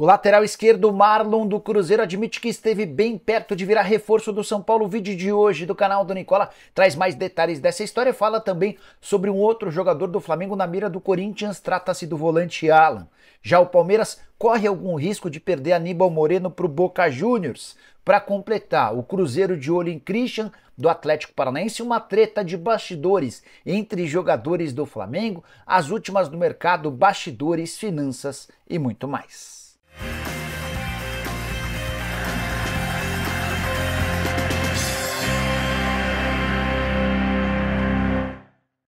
O lateral esquerdo Marlon do Cruzeiro admite que esteve bem perto de virar reforço do São Paulo. O vídeo de hoje do canal do Nicola traz mais detalhes dessa história e fala também sobre um outro jogador do Flamengo na mira do Corinthians. Trata-se do volante Alan. Já o Palmeiras corre algum risco de perder Aníbal Moreno para o Boca Juniors. Para completar, o Cruzeiro de olho em Christian do Atlético Paranaense, uma treta de bastidores entre jogadores do Flamengo, as últimas do mercado, bastidores, finanças e muito mais.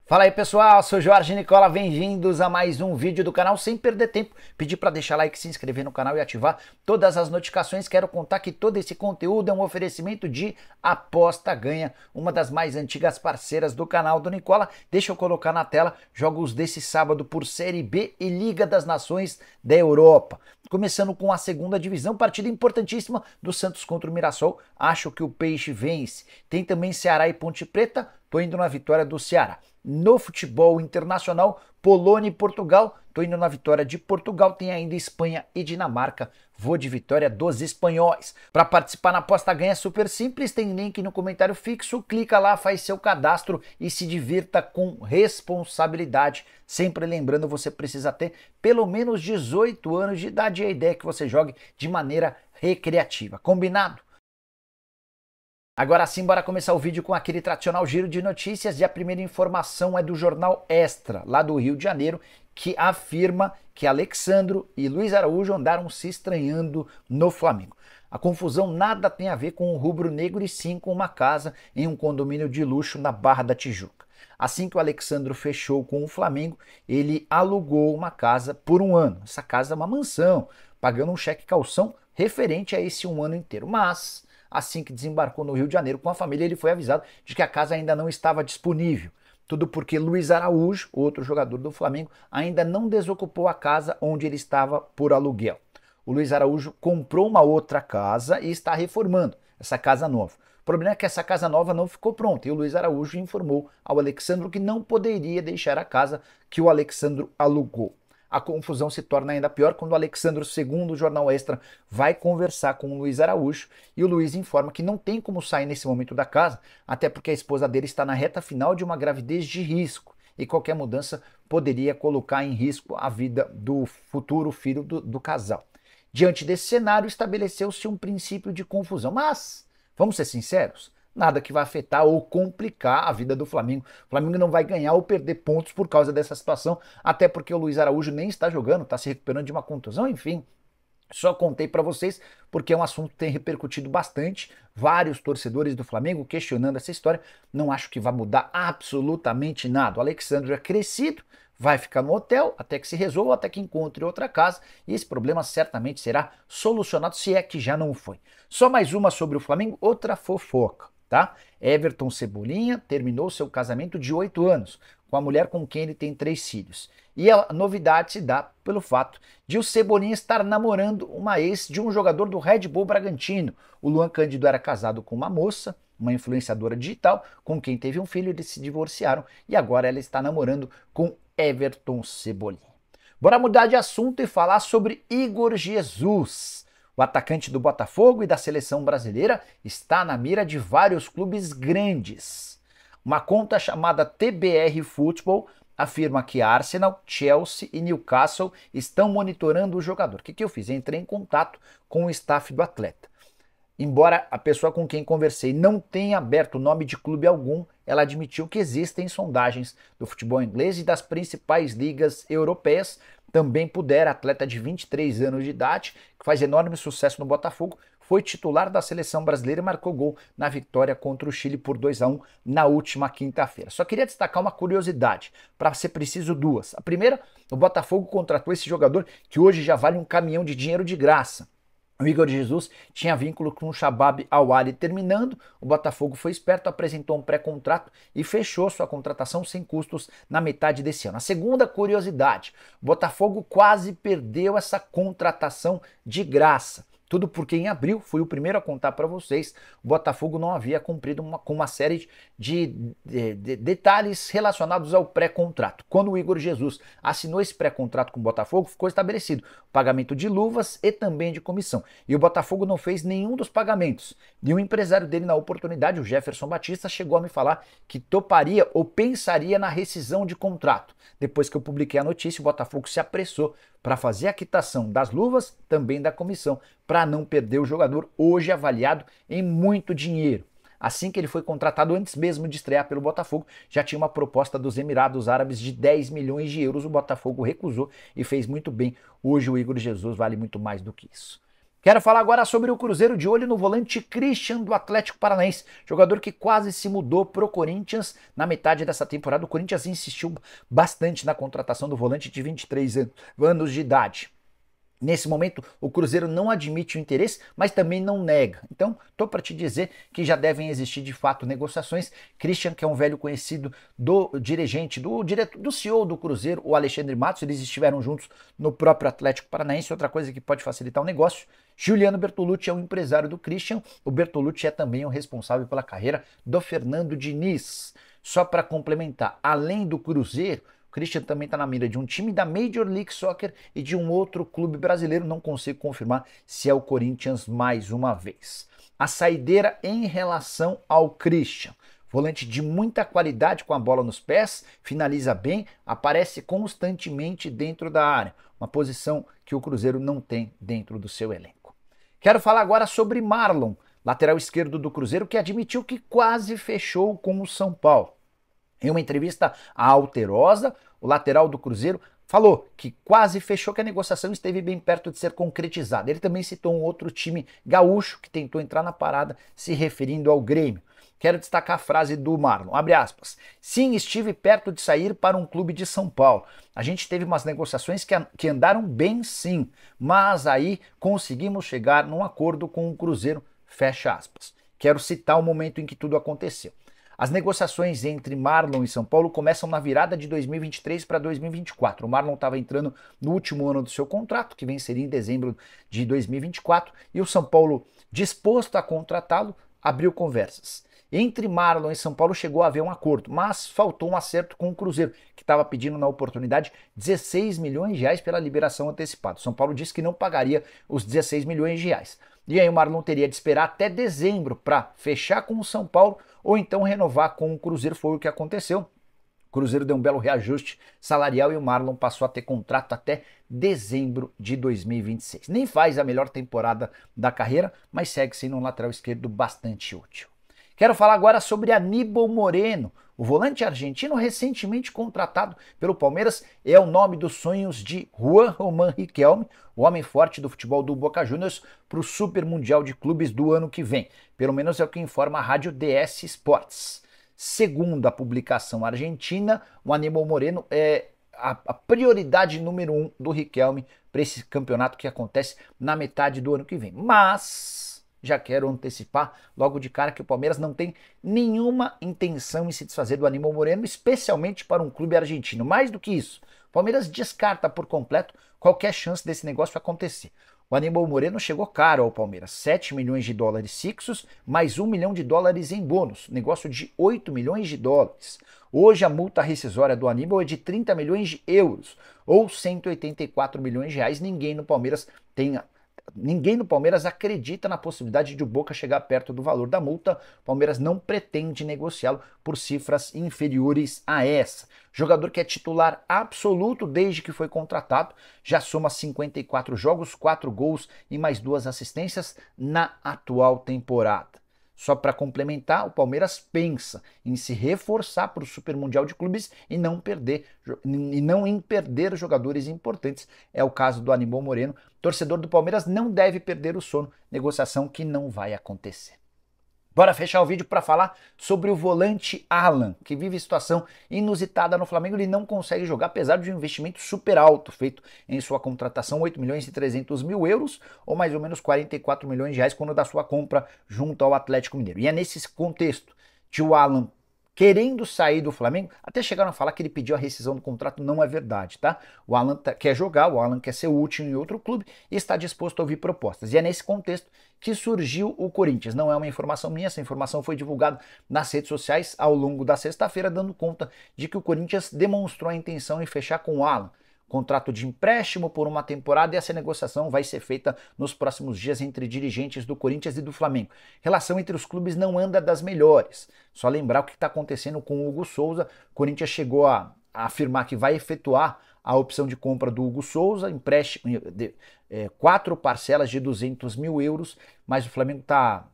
Fala aí pessoal, sou Jorge Nicola, bem-vindos a mais um vídeo do canal. Sem perder tempo, pedi para deixar like, se inscrever no canal e ativar todas as notificações. Quero contar que todo esse conteúdo é um oferecimento de Aposta Ganha, uma das mais antigas parceiras do canal do Nicola. Deixa eu colocar na tela jogos desse sábado por Série B e Liga das Nações da Europa. Começando com a segunda divisão, partida importantíssima do Santos contra o Mirassol. Acho que o Peixe vence. Tem também Ceará e Ponte Preta. Tô indo na vitória do Ceará. No futebol internacional, Polônia e Portugal. Estou indo na vitória de Portugal. Tem ainda Espanha e Dinamarca. Vou de vitória dos espanhóis. Para participar na aposta ganha super simples. Tem link no comentário fixo. Clica lá, faz seu cadastro e se divirta com responsabilidade. Sempre lembrando, você precisa ter pelo menos 18 anos de idade. E a ideia é que você jogue de maneira recreativa. Combinado? Agora sim, bora começar o vídeo com aquele tradicional giro de notícias e a primeira informação é do jornal Extra, lá do Rio de Janeiro, que afirma que Alexandro e Luiz Araújo andaram se estranhando no Flamengo. A confusão nada tem a ver com o rubro negro e sim com uma casa em um condomínio de luxo na Barra da Tijuca. Assim que o Alexandro fechou com o Flamengo, ele alugou uma casa por um ano. Essa casa é uma mansão, pagando um cheque calção referente a esse um ano inteiro. Mas Assim que desembarcou no Rio de Janeiro com a família, ele foi avisado de que a casa ainda não estava disponível. Tudo porque Luiz Araújo, outro jogador do Flamengo, ainda não desocupou a casa onde ele estava por aluguel. O Luiz Araújo comprou uma outra casa e está reformando essa casa nova. O problema é que essa casa nova não ficou pronta e o Luiz Araújo informou ao Alexandro que não poderia deixar a casa que o Alexandro alugou a confusão se torna ainda pior quando Alexandro II, do Jornal Extra, vai conversar com o Luiz Araújo e o Luiz informa que não tem como sair nesse momento da casa, até porque a esposa dele está na reta final de uma gravidez de risco e qualquer mudança poderia colocar em risco a vida do futuro filho do, do casal. Diante desse cenário, estabeleceu-se um princípio de confusão. Mas, vamos ser sinceros, nada que vai afetar ou complicar a vida do Flamengo. O Flamengo não vai ganhar ou perder pontos por causa dessa situação, até porque o Luiz Araújo nem está jogando, está se recuperando de uma contusão, enfim. Só contei para vocês porque é um assunto que tem repercutido bastante. Vários torcedores do Flamengo questionando essa história. Não acho que vai mudar absolutamente nada. O Alexandre é crescido, vai ficar no hotel até que se resolva, até que encontre outra casa, e esse problema certamente será solucionado, se é que já não foi. Só mais uma sobre o Flamengo, outra fofoca tá? Everton Cebolinha terminou seu casamento de oito anos com a mulher com quem ele tem três filhos. E a novidade se dá pelo fato de o Cebolinha estar namorando uma ex de um jogador do Red Bull Bragantino. O Luan Cândido era casado com uma moça, uma influenciadora digital, com quem teve um filho, eles se divorciaram e agora ela está namorando com Everton Cebolinha. Bora mudar de assunto e falar sobre Igor Jesus. O atacante do Botafogo e da seleção brasileira está na mira de vários clubes grandes. Uma conta chamada TBR Football afirma que Arsenal, Chelsea e Newcastle estão monitorando o jogador. O que, que eu fiz? Entrei em contato com o staff do atleta. Embora a pessoa com quem conversei não tenha aberto nome de clube algum, ela admitiu que existem sondagens do futebol inglês e das principais ligas europeias. Também Puder, atleta de 23 anos de idade, que faz enorme sucesso no Botafogo, foi titular da seleção brasileira e marcou gol na vitória contra o Chile por 2 a 1 na última quinta-feira. Só queria destacar uma curiosidade, para ser preciso duas. A primeira, o Botafogo contratou esse jogador que hoje já vale um caminhão de dinheiro de graça. O Igor Jesus tinha vínculo com o Shabab Awali terminando, o Botafogo foi esperto, apresentou um pré-contrato e fechou sua contratação sem custos na metade desse ano. A segunda curiosidade, o Botafogo quase perdeu essa contratação de graça. Tudo porque em abril fui o primeiro a contar para vocês, o Botafogo não havia cumprido uma, com uma série de, de, de detalhes relacionados ao pré-contrato. Quando o Igor Jesus assinou esse pré-contrato com o Botafogo, ficou estabelecido pagamento de luvas e também de comissão. E o Botafogo não fez nenhum dos pagamentos. E o empresário dele, na oportunidade, o Jefferson Batista, chegou a me falar que toparia ou pensaria na rescisão de contrato. Depois que eu publiquei a notícia, o Botafogo se apressou para fazer a quitação das luvas, também da comissão, para para não perder o jogador, hoje avaliado em muito dinheiro. Assim que ele foi contratado, antes mesmo de estrear pelo Botafogo, já tinha uma proposta dos Emirados Árabes de 10 milhões de euros. O Botafogo recusou e fez muito bem. Hoje o Igor Jesus vale muito mais do que isso. Quero falar agora sobre o Cruzeiro de olho no volante Christian do Atlético Paranaense, jogador que quase se mudou pro Corinthians na metade dessa temporada. O Corinthians insistiu bastante na contratação do volante de 23 anos de idade. Nesse momento, o Cruzeiro não admite o interesse, mas também não nega. Então, estou para te dizer que já devem existir de fato negociações. Christian, que é um velho conhecido do dirigente, do diretor, do CEO do Cruzeiro, o Alexandre Matos, eles estiveram juntos no próprio Atlético Paranaense, outra coisa que pode facilitar o negócio. Juliano Bertolucci é o um empresário do Christian. O Bertolucci é também o responsável pela carreira do Fernando Diniz. Só para complementar, além do Cruzeiro, Christian também está na mira de um time da Major League Soccer e de um outro clube brasileiro. Não consigo confirmar se é o Corinthians mais uma vez. A saideira em relação ao Christian. Volante de muita qualidade com a bola nos pés, finaliza bem, aparece constantemente dentro da área. Uma posição que o Cruzeiro não tem dentro do seu elenco. Quero falar agora sobre Marlon, lateral esquerdo do Cruzeiro, que admitiu que quase fechou com o São Paulo. Em uma entrevista à Alterosa, o lateral do Cruzeiro falou que quase fechou que a negociação esteve bem perto de ser concretizada. Ele também citou um outro time gaúcho que tentou entrar na parada, se referindo ao Grêmio. Quero destacar a frase do Marlon, abre aspas. Sim, estive perto de sair para um clube de São Paulo. A gente teve umas negociações que, que andaram bem sim, mas aí conseguimos chegar num acordo com o Cruzeiro, fecha aspas. Quero citar o momento em que tudo aconteceu. As negociações entre Marlon e São Paulo começam na virada de 2023 para 2024. O Marlon estava entrando no último ano do seu contrato, que venceria em dezembro de 2024, e o São Paulo, disposto a contratá-lo, abriu conversas. Entre Marlon e São Paulo chegou a haver um acordo, mas faltou um acerto com o Cruzeiro, que estava pedindo na oportunidade 16 milhões de reais pela liberação antecipada. São Paulo disse que não pagaria os 16 milhões de reais. E aí o Marlon teria de esperar até dezembro para fechar com o São Paulo ou então renovar com o Cruzeiro, foi o que aconteceu. O Cruzeiro deu um belo reajuste salarial e o Marlon passou a ter contrato até dezembro de 2026. Nem faz a melhor temporada da carreira, mas segue sendo um lateral esquerdo bastante útil. Quero falar agora sobre Aníbal Moreno. O volante argentino recentemente contratado pelo Palmeiras é o nome dos sonhos de Juan Román Riquelme, o homem forte do futebol do Boca Juniors, para o Super Mundial de Clubes do ano que vem. Pelo menos é o que informa a rádio DS Sports. Segundo a publicação argentina, o Aníbal Moreno é a, a prioridade número um do Riquelme para esse campeonato que acontece na metade do ano que vem. Mas já quero antecipar logo de cara que o Palmeiras não tem nenhuma intenção em se desfazer do Animal Moreno, especialmente para um clube argentino. Mais do que isso, o Palmeiras descarta por completo qualquer chance desse negócio acontecer. O Aníbal Moreno chegou caro ao Palmeiras, 7 milhões de dólares fixos, mais 1 milhão de dólares em bônus, negócio de 8 milhões de dólares. Hoje a multa rescisória do Aníbal é de 30 milhões de euros, ou 184 milhões de reais. Ninguém no Palmeiras tem ninguém no Palmeiras acredita na possibilidade de o Boca chegar perto do valor da multa. O Palmeiras não pretende negociá-lo por cifras inferiores a essa. Jogador que é titular absoluto desde que foi contratado, já soma 54 jogos, 4 gols e mais duas assistências na atual temporada. Só para complementar, o Palmeiras pensa em se reforçar para o Super Mundial de Clubes e não perder e não em perder jogadores importantes. É o caso do Aníbal Moreno. Torcedor do Palmeiras não deve perder o sono, negociação que não vai acontecer. Bora fechar o vídeo para falar sobre o volante Alan, que vive situação inusitada no Flamengo. Ele não consegue jogar, apesar de um investimento super alto feito em sua contratação, 8 milhões e 300 mil euros, ou mais ou menos 44 milhões de reais, quando da sua compra junto ao Atlético Mineiro. E é nesse contexto que o Alan querendo sair do Flamengo, até chegaram a falar que ele pediu a rescisão do contrato, não é verdade, tá? O Alan tá, quer jogar, o Alan quer ser útil em outro clube e está disposto a ouvir propostas. E é nesse contexto que surgiu o Corinthians. Não é uma informação minha, essa informação foi divulgada nas redes sociais ao longo da sexta-feira, dando conta de que o Corinthians demonstrou a intenção em fechar com o Alan contrato de empréstimo por uma temporada e essa negociação vai ser feita nos próximos dias entre dirigentes do Corinthians e do Flamengo. Relação entre os clubes não anda das melhores. Só lembrar o que está acontecendo com o Hugo Souza. O Corinthians chegou a, a afirmar que vai efetuar a opção de compra do Hugo Souza, empréstimo, de, é, quatro parcelas de 200 mil euros, mas o Flamengo está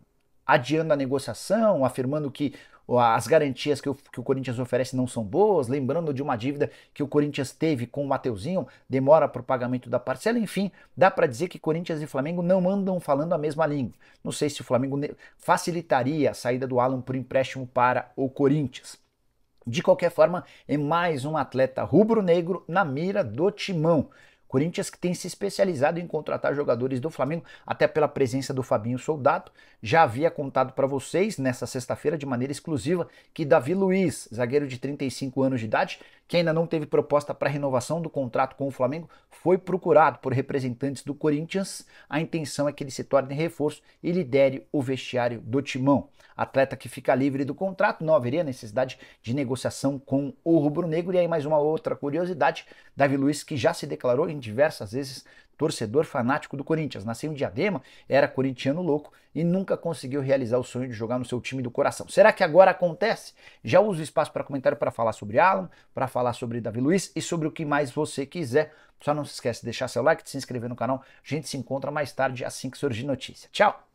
adiando a negociação, afirmando que as garantias que o, que o Corinthians oferece não são boas, lembrando de uma dívida que o Corinthians teve com o Mateuzinho, demora para o pagamento da parcela, enfim, dá para dizer que Corinthians e Flamengo não andam falando a mesma língua. Não sei se o Flamengo facilitaria a saída do Alan por empréstimo para o Corinthians. De qualquer forma, é mais um atleta rubro-negro na mira do timão. Corinthians que tem se especializado em contratar jogadores do Flamengo, até pela presença do Fabinho Soldado. Já havia contado para vocês nessa sexta-feira de maneira exclusiva que Davi Luiz, zagueiro de 35 anos de idade, que ainda não teve proposta para renovação do contrato com o Flamengo, foi procurado por representantes do Corinthians. A intenção é que ele se torne reforço e lidere o vestiário do timão. Atleta que fica livre do contrato, não haveria necessidade de negociação com o rubro-negro. E aí mais uma outra curiosidade, Davi Luiz que já se declarou em diversas vezes torcedor fanático do Corinthians. Nasceu em Diadema, era corintiano louco e nunca conseguiu realizar o sonho de jogar no seu time do coração. Será que agora acontece? Já uso o espaço para comentário para falar sobre Alan, para falar sobre Davi Luiz e sobre o que mais você quiser. Só não se esquece de deixar seu like, de se inscrever no canal. A gente se encontra mais tarde assim que surgir notícia. Tchau!